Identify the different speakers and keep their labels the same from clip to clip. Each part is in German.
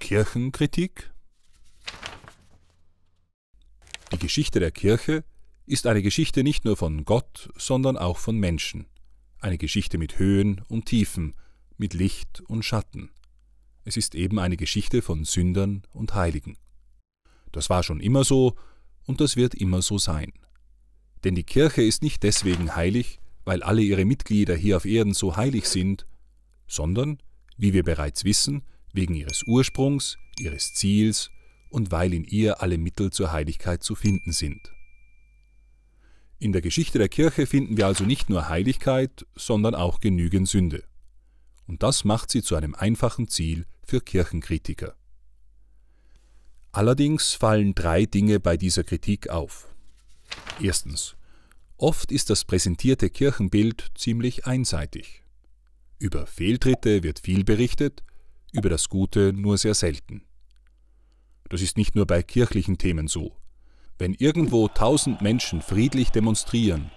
Speaker 1: Kirchenkritik Die Geschichte der Kirche ist eine Geschichte nicht nur von Gott, sondern auch von Menschen. Eine Geschichte mit Höhen und Tiefen, mit Licht und Schatten. Es ist eben eine Geschichte von Sündern und Heiligen. Das war schon immer so und das wird immer so sein. Denn die Kirche ist nicht deswegen heilig, weil alle ihre Mitglieder hier auf Erden so heilig sind, sondern, wie wir bereits wissen, wegen ihres Ursprungs, ihres Ziels und weil in ihr alle Mittel zur Heiligkeit zu finden sind. In der Geschichte der Kirche finden wir also nicht nur Heiligkeit, sondern auch genügend Sünde. Und das macht sie zu einem einfachen Ziel für Kirchenkritiker. Allerdings fallen drei Dinge bei dieser Kritik auf. Erstens. Oft ist das präsentierte Kirchenbild ziemlich einseitig. Über Fehltritte wird viel berichtet, über das Gute nur sehr selten. Das ist nicht nur bei kirchlichen Themen so. Wenn irgendwo tausend Menschen friedlich demonstrieren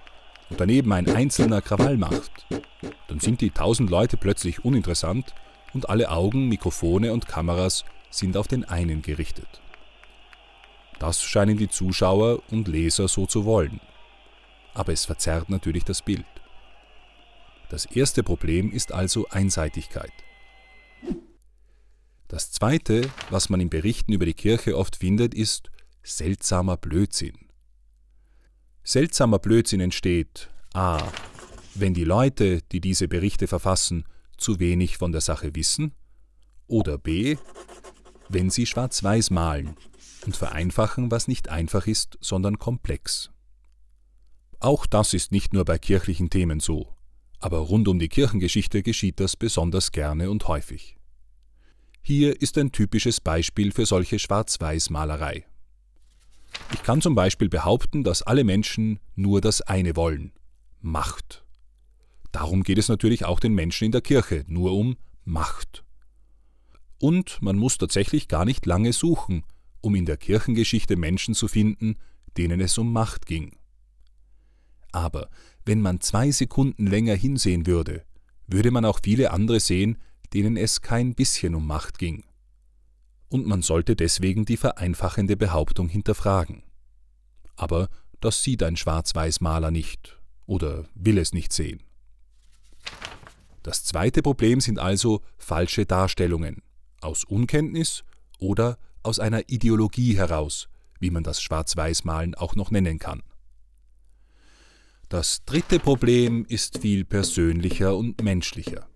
Speaker 1: und daneben ein einzelner Krawall macht, dann sind die tausend Leute plötzlich uninteressant und alle Augen, Mikrofone und Kameras sind auf den einen gerichtet. Das scheinen die Zuschauer und Leser so zu wollen. Aber es verzerrt natürlich das Bild. Das erste Problem ist also Einseitigkeit. Das zweite, was man in Berichten über die Kirche oft findet, ist seltsamer Blödsinn. Seltsamer Blödsinn entsteht a. wenn die Leute, die diese Berichte verfassen, zu wenig von der Sache wissen oder b. wenn sie schwarz-weiß malen und vereinfachen, was nicht einfach ist, sondern komplex. Auch das ist nicht nur bei kirchlichen Themen so, aber rund um die Kirchengeschichte geschieht das besonders gerne und häufig. Hier ist ein typisches Beispiel für solche Schwarz-Weiß-Malerei. Ich kann zum Beispiel behaupten, dass alle Menschen nur das eine wollen Macht. Darum geht es natürlich auch den Menschen in der Kirche, nur um Macht. Und man muss tatsächlich gar nicht lange suchen, um in der Kirchengeschichte Menschen zu finden, denen es um Macht ging. Aber wenn man zwei Sekunden länger hinsehen würde, würde man auch viele andere sehen, denen es kein bisschen um Macht ging. Und man sollte deswegen die vereinfachende Behauptung hinterfragen. Aber das sieht ein Schwarz-Weiß-Maler nicht oder will es nicht sehen. Das zweite Problem sind also falsche Darstellungen aus Unkenntnis oder aus einer Ideologie heraus, wie man das Schwarz-Weiß-Malen auch noch nennen kann. Das dritte Problem ist viel persönlicher und menschlicher.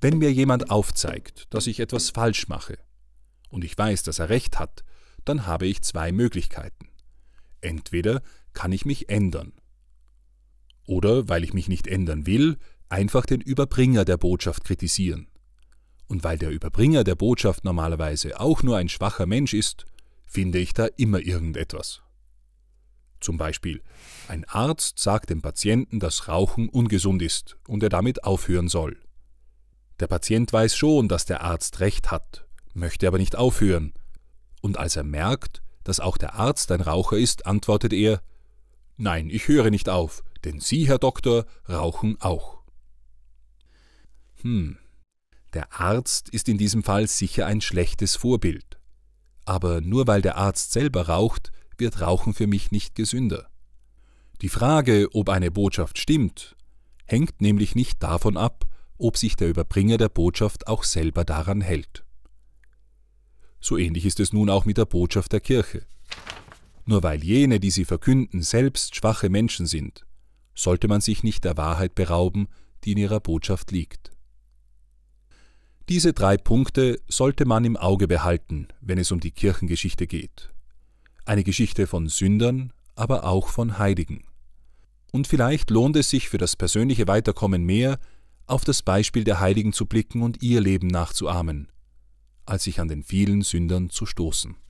Speaker 1: Wenn mir jemand aufzeigt, dass ich etwas falsch mache, und ich weiß, dass er recht hat, dann habe ich zwei Möglichkeiten. Entweder kann ich mich ändern. Oder, weil ich mich nicht ändern will, einfach den Überbringer der Botschaft kritisieren. Und weil der Überbringer der Botschaft normalerweise auch nur ein schwacher Mensch ist, finde ich da immer irgendetwas. Zum Beispiel, ein Arzt sagt dem Patienten, dass Rauchen ungesund ist und er damit aufhören soll. Der Patient weiß schon, dass der Arzt recht hat, möchte aber nicht aufhören. Und als er merkt, dass auch der Arzt ein Raucher ist, antwortet er Nein, ich höre nicht auf, denn Sie, Herr Doktor, rauchen auch. Hm, der Arzt ist in diesem Fall sicher ein schlechtes Vorbild. Aber nur weil der Arzt selber raucht, wird Rauchen für mich nicht gesünder. Die Frage, ob eine Botschaft stimmt, hängt nämlich nicht davon ab, ob sich der Überbringer der Botschaft auch selber daran hält. So ähnlich ist es nun auch mit der Botschaft der Kirche. Nur weil jene, die sie verkünden, selbst schwache Menschen sind, sollte man sich nicht der Wahrheit berauben, die in ihrer Botschaft liegt. Diese drei Punkte sollte man im Auge behalten, wenn es um die Kirchengeschichte geht. Eine Geschichte von Sündern, aber auch von Heiligen. Und vielleicht lohnt es sich für das persönliche Weiterkommen mehr, auf das Beispiel der Heiligen zu blicken und ihr Leben nachzuahmen, als sich an den vielen Sündern zu stoßen.